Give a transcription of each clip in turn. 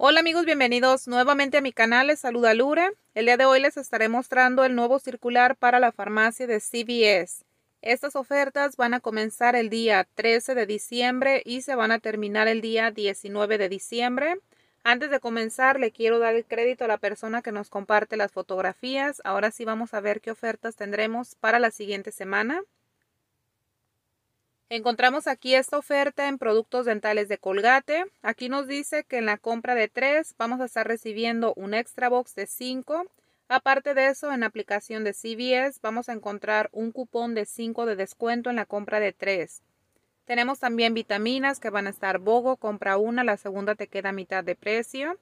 Hola amigos, bienvenidos nuevamente a mi canal, les saluda Lure El día de hoy les estaré mostrando el nuevo circular para la farmacia de CVS. Estas ofertas van a comenzar el día 13 de diciembre y se van a terminar el día 19 de diciembre. Antes de comenzar le quiero dar el crédito a la persona que nos comparte las fotografías. Ahora sí vamos a ver qué ofertas tendremos para la siguiente semana. Encontramos aquí esta oferta en productos dentales de Colgate. Aquí nos dice que en la compra de 3 vamos a estar recibiendo un extra box de 5. Aparte de eso, en la aplicación de CVS vamos a encontrar un cupón de 5 de descuento en la compra de 3. Tenemos también vitaminas que van a estar Bogo, compra una, la segunda te queda a mitad de precio.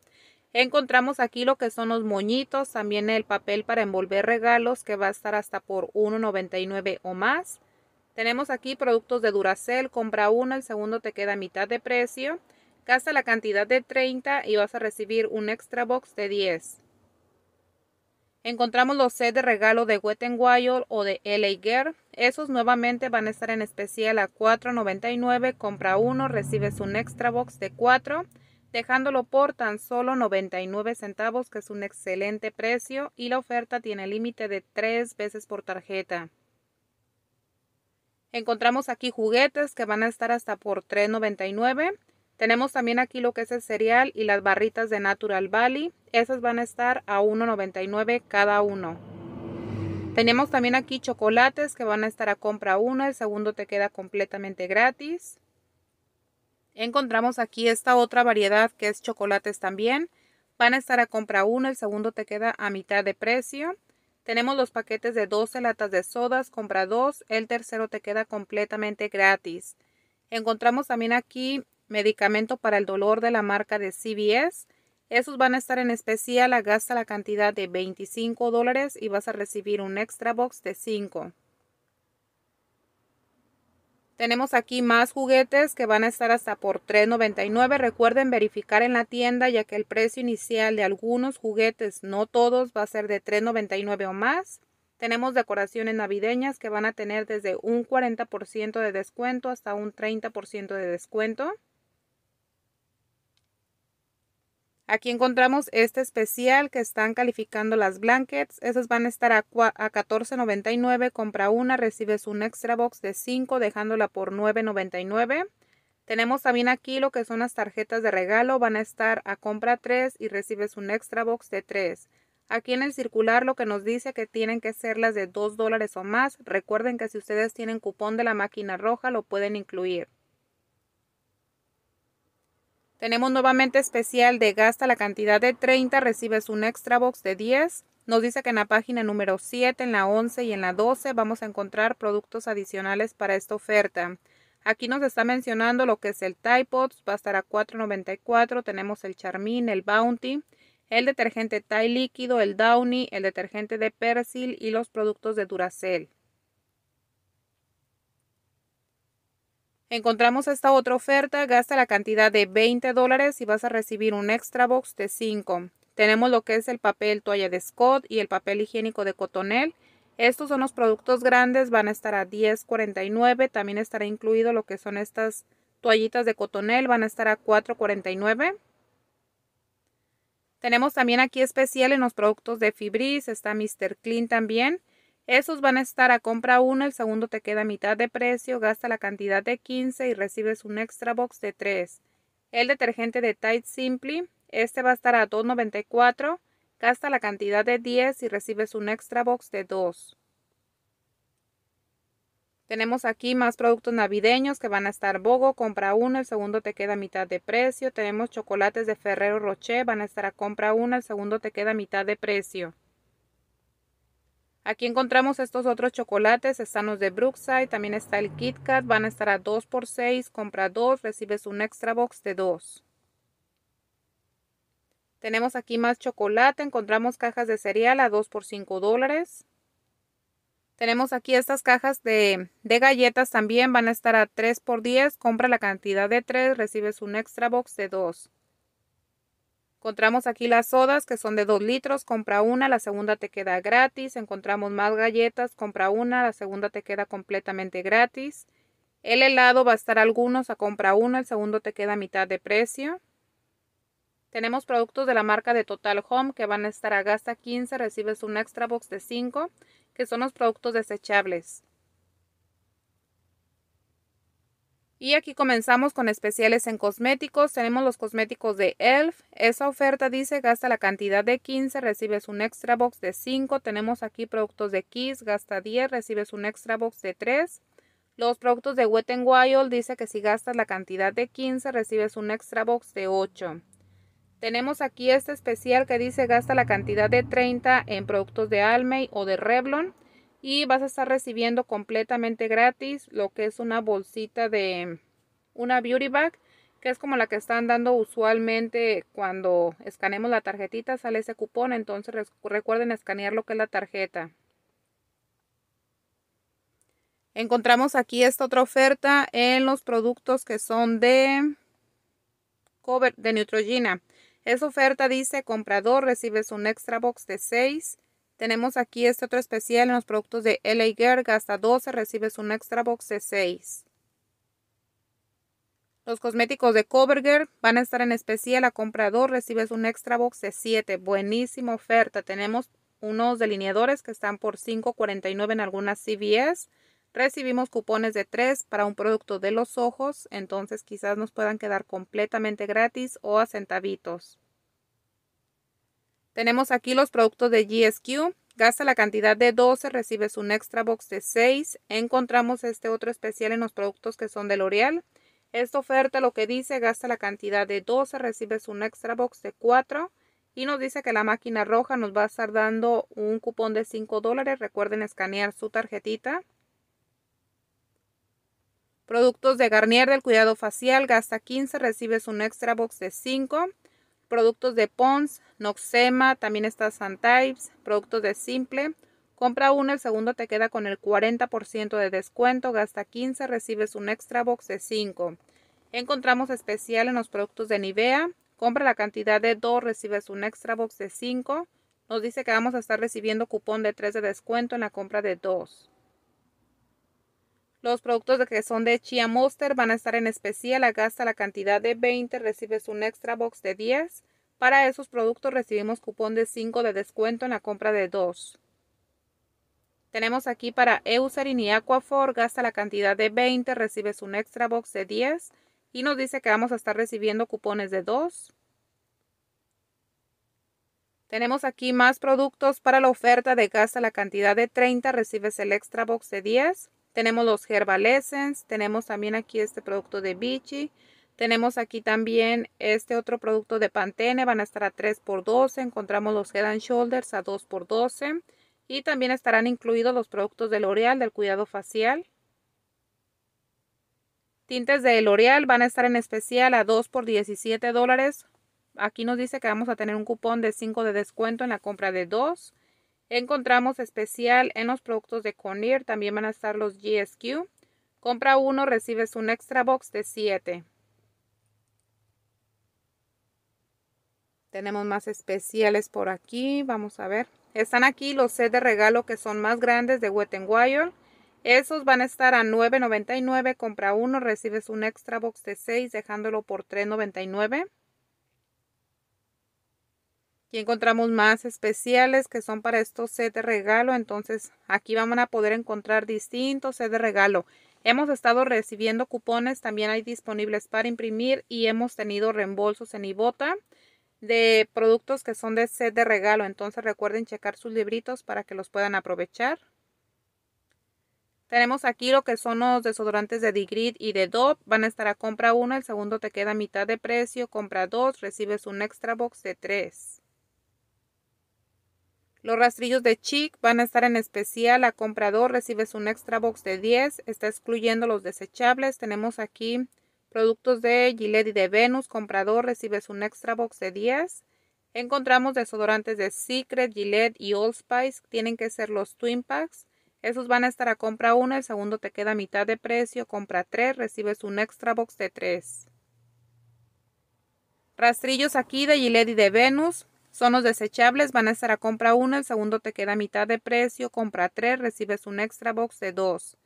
Encontramos aquí lo que son los moñitos, también el papel para envolver regalos que va a estar hasta por $1.99 o más. Tenemos aquí productos de Duracell, compra uno, el segundo te queda a mitad de precio. Gasta la cantidad de 30 y vas a recibir un extra box de 10. Encontramos los sets de regalo de Wet Wild o de LA Girl. Esos nuevamente van a estar en especial a $4.99. Compra uno, recibes un extra box de 4, dejándolo por tan solo 99 centavos, que es un excelente precio. Y la oferta tiene límite de 3 veces por tarjeta. Encontramos aquí juguetes que van a estar hasta por $3.99. Tenemos también aquí lo que es el cereal y las barritas de Natural Valley. Esas van a estar a $1.99 cada uno. Tenemos también aquí chocolates que van a estar a compra uno. El segundo te queda completamente gratis. Encontramos aquí esta otra variedad que es chocolates también. Van a estar a compra uno. El segundo te queda a mitad de precio. Tenemos los paquetes de 12 latas de sodas, compra dos, el tercero te queda completamente gratis. Encontramos también aquí medicamento para el dolor de la marca de CVS. Esos van a estar en especial, gasta la cantidad de 25 dólares y vas a recibir un extra box de 5. Tenemos aquí más juguetes que van a estar hasta por $3.99. Recuerden verificar en la tienda ya que el precio inicial de algunos juguetes, no todos, va a ser de $3.99 o más. Tenemos decoraciones navideñas que van a tener desde un 40% de descuento hasta un 30% de descuento. Aquí encontramos este especial que están calificando las blankets. Esas van a estar a, $14.99. Compra una, recibes un extra box de 5 dejándola por $9.99. Tenemos también aquí lo que son las tarjetas de regalo. Van a estar a compra 3 y recibes un extra box de 3. Aquí en el circular lo que nos dice que tienen que ser las de 2 dólares o más. Recuerden que si ustedes tienen cupón de la máquina roja lo pueden incluir. Tenemos nuevamente especial de gasta la cantidad de 30, recibes un extra box de 10. Nos dice que en la página número 7, en la 11 y en la 12 vamos a encontrar productos adicionales para esta oferta. Aquí nos está mencionando lo que es el Tide Pods, va a estar a $4.94. Tenemos el Charmin, el Bounty, el detergente Tide líquido, el Downy, el detergente de Persil y los productos de Duracell. Encontramos esta otra oferta, gasta la cantidad de 20 dólares y vas a recibir un extra box de 5. Tenemos lo que es el papel toalla de Scott y el papel higiénico de Cotonel. Estos son los productos grandes, van a estar a $10.49. También estará incluido lo que son estas toallitas de Cotonel, van a estar a $4.49. Tenemos también aquí especial en los productos de Fibris, está Mr. Clean también. Esos van a estar a compra 1, el segundo te queda a mitad de precio, gasta la cantidad de 15 y recibes un extra box de 3. El detergente de Tide Simply, este va a estar a $2.94, gasta la cantidad de 10 y recibes un extra box de 2. Tenemos aquí más productos navideños que van a estar Bogo, compra 1, el segundo te queda a mitad de precio. Tenemos chocolates de Ferrero Rocher, van a estar a compra 1, el segundo te queda a mitad de precio. Aquí encontramos estos otros chocolates, están los de Brookside, también está el Kit Kat, van a estar a 2 por 6 compra 2, recibes un extra box de 2. Tenemos aquí más chocolate, encontramos cajas de cereal a 2 por 5 dólares. Tenemos aquí estas cajas de, de, galletas también, van a estar a 3 por 10, compra la cantidad de 3, recibes un extra box de 2. Encontramos aquí las sodas que son de 2 litros, compra una, la segunda te queda gratis. Encontramos más galletas, compra una, la segunda te queda completamente gratis. El helado va a estar algunos a compra uno, el segundo te queda a mitad de precio. Tenemos productos de la marca de Total Home que van a estar a gasta 15, recibes un extra box de 5, que son los productos desechables. Y aquí comenzamos con especiales en cosméticos. Tenemos los cosméticos de ELF. Esa oferta dice gasta la cantidad de 15, recibes un extra box de 5. Tenemos aquí productos de Kiss, gasta 10, recibes un extra box de 3. Los productos de Wet n Wild dice que si gastas la cantidad de 15, recibes un extra box de 8. Tenemos aquí este especial que dice gasta la cantidad de 30 en productos de Almay o de Revlon y vas a estar recibiendo completamente gratis lo que es una bolsita de una beauty bag que es como la que están dando usualmente cuando escanemos la tarjetita sale ese cupón entonces recuerden escanear lo que es la tarjeta encontramos aquí esta otra oferta en los productos que son de cover de Neutrogena esa oferta dice comprador recibes un extra box de 6 tenemos aquí este otro especial en los productos de LA Girl. Gasta 12, recibes un extra box de 6. Los cosméticos de CoverGirl van a estar en especial a comprador, Recibes un extra box de 7. Buenísima oferta. Tenemos unos delineadores que están por $5.49 en algunas CVS. Recibimos cupones de 3 para un producto de los ojos. Entonces quizás nos puedan quedar completamente gratis o a centavitos. Tenemos aquí los productos de GSQ. Gasta la cantidad de 12, recibes un extra box de 6. Encontramos este otro especial en los productos que son de L'Oreal. Esta oferta lo que dice, gasta la cantidad de 12, recibes un extra box de 4. Y nos dice que la máquina roja nos va a estar dando un cupón de 5 dólares. Recuerden escanear su tarjetita. Productos de Garnier del cuidado facial, gasta 15, recibes un extra box de 5 productos de Pons, Noxema, también está Santypes, productos de Simple. Compra uno, el segundo te queda con el 40% de descuento, gasta 15, recibes un extra box de 5. Encontramos especial en los productos de Nivea, compra la cantidad de 2, recibes un extra box de 5. Nos dice que vamos a estar recibiendo cupón de 3 de descuento en la compra de 2. Los productos que son de Chia Monster van a estar en especial. Gasta la cantidad de 20, recibes un extra box de 10. Para esos productos recibimos cupón de 5 de descuento en la compra de 2. Tenemos aquí para Eucerin y Aquafor, gasta la cantidad de 20, recibes un extra box de 10 y nos dice que vamos a estar recibiendo cupones de 2. Tenemos aquí más productos para la oferta de gasta la cantidad de 30, recibes el extra box de 10 tenemos los Herbal Essence. Tenemos también aquí este producto de Vichy. Tenemos aquí también este otro producto de Pantene, van a estar a 3 x 12 Encontramos los Head Shoulders a 2 x 12 Y también estarán incluidos los productos de L'Oreal del cuidado facial. Tintes de L'Oreal van a estar en especial a 2 por 17 dólares. Aquí nos dice que vamos a tener un cupón de 5 de descuento en la compra de 2. Encontramos especial en los productos de Conir, también van a estar los GSQ. Compra uno, recibes un extra box de 7. Tenemos más especiales por aquí, vamos a ver. Están aquí los sets de regalo que son más grandes de Wet n Wild. Esos van a estar a $9.99, compra uno, recibes un extra box de 6, dejándolo por $3.99. Aquí encontramos más especiales que son para estos set de regalo. Entonces aquí van a poder encontrar distintos set de regalo. Hemos estado recibiendo cupones, también hay disponibles para imprimir y hemos tenido reembolsos en Ibota de productos que son de set de regalo. Entonces recuerden checar sus libritos para que los puedan aprovechar. Tenemos aquí lo que son los desodorantes de Digrid y de DOP, Van a estar a compra uno, el segundo te queda a mitad de precio. Compra dos, recibes un extra box de tres. Los rastrillos de Chic van a estar en especial a comprador. Recibes un extra box de 10. Está excluyendo los desechables. Tenemos aquí productos de Gillette y de Venus. Comprador recibes un extra box de 10. Encontramos desodorantes de Secret, Gillette y Old Spice. Tienen que ser los Twin Packs. Esos van a estar a compra 1. El segundo te queda a mitad de precio. Compra 3. Recibes un extra box de 3. Rastrillos aquí de Gillette y de Venus. Son los desechables, van a estar a compra 1, el segundo te queda a mitad de precio, compra 3, recibes un extra box de 2.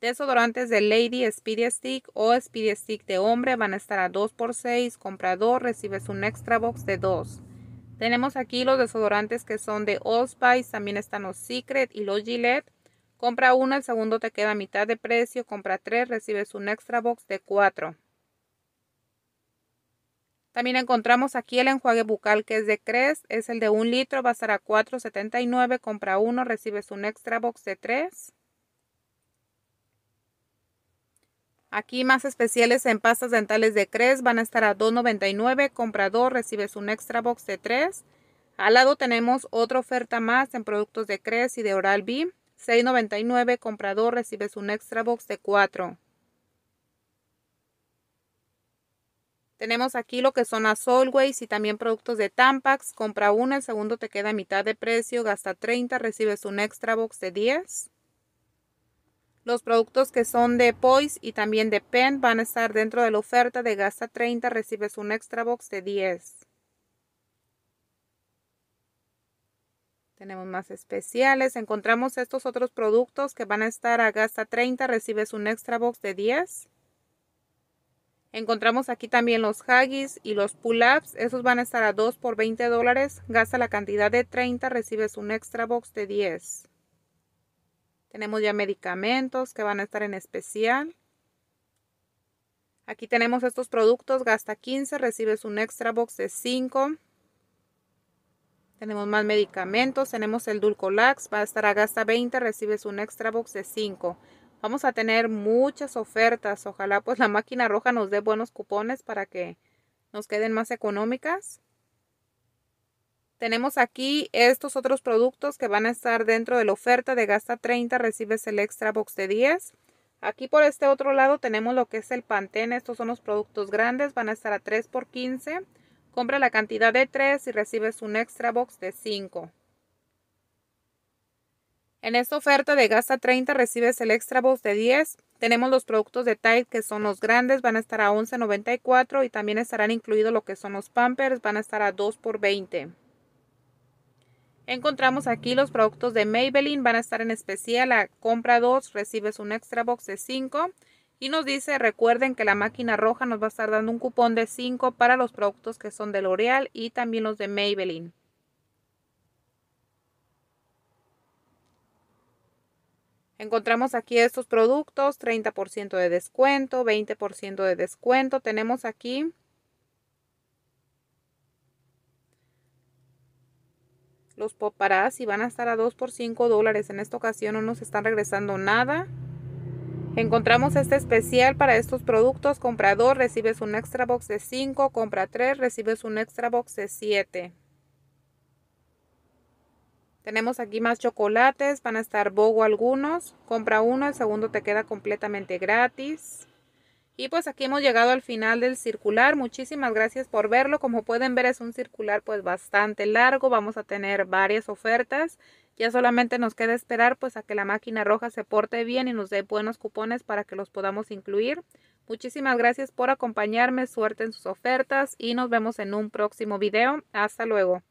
Desodorantes de Lady Speedy Stick o Speedy Stick de hombre van a estar a 2 por 6 compra 2, recibes un extra box de 2. Tenemos aquí los desodorantes que son de All Spice, también están los Secret y los Gillette. Compra uno, el segundo te queda a mitad de precio, compra 3, recibes un extra box de 4. También encontramos aquí el enjuague bucal que es de Crest, es el de un litro, va a estar a $4.79, compra uno, recibes un extra box de tres. Aquí más especiales en pastas dentales de Crest van a estar a $2.99, compra 2, recibes un extra box de tres. Al lado tenemos otra oferta más en productos de Crest y de Oral-B, $6.99, compra 2, recibes un extra box de cuatro. Tenemos aquí lo que son las Always y también productos de Tampax. Compra una, el segundo te queda a mitad de precio, gasta 30, recibes un extra box de 10. Los productos que son de Poise y también de Pen van a estar dentro de la oferta de gasta 30, recibes un extra box de 10. Tenemos más especiales. Encontramos estos otros productos que van a estar a gasta 30, recibes un extra box de 10. Encontramos aquí también los haggis y los pull-ups. Esos van a estar a 2 por 20 dólares. Gasta la cantidad de 30, recibes un extra box de 10. Tenemos ya medicamentos que van a estar en especial. Aquí tenemos estos productos, gasta 15, recibes un extra box de 5. Tenemos más medicamentos, tenemos el Dulcolax, va a estar a gasta 20, recibes un extra box de 5. Vamos a tener muchas ofertas. Ojalá pues la máquina roja nos dé buenos cupones para que nos queden más económicas. Tenemos aquí estos otros productos que van a estar dentro de la oferta de gasta 30, recibes el extra box de 10. Aquí por este otro lado tenemos lo que es el Pantene, estos son los productos grandes, van a estar a 3 por 15. Compra la cantidad de 3 y recibes un extra box de 5. En esta oferta de Gasta 30 recibes el extra box de 10. Tenemos los productos de Tide que son los grandes, van a estar a 11.94 y también estarán incluidos lo que son los Pampers, van a estar a 2 por 20. Encontramos aquí los productos de Maybelline, van a estar en especial a compra 2, recibes un extra box de 5. Y nos dice, recuerden que la máquina roja nos va a estar dando un cupón de 5 para los productos que son de L'Oreal y también los de Maybelline. Encontramos aquí estos productos, 30% de descuento, 20% de descuento. Tenemos aquí los y van a estar a 2 por 5 dólares. En esta ocasión no nos están regresando nada. Encontramos este especial para estos productos. Comprador, recibes un extra box de 5. Compra 3, recibes un extra box de 7. Tenemos aquí más chocolates, van a estar bogo algunos. Compra uno, el segundo te queda completamente gratis. Y pues aquí hemos llegado al final del circular. Muchísimas gracias por verlo. Como pueden ver es un circular pues bastante largo. Vamos a tener varias ofertas. Ya solamente nos queda esperar pues a que la máquina roja se porte bien y nos dé buenos cupones para que los podamos incluir. Muchísimas gracias por acompañarme. Suerte en sus ofertas y nos vemos en un próximo video. Hasta luego.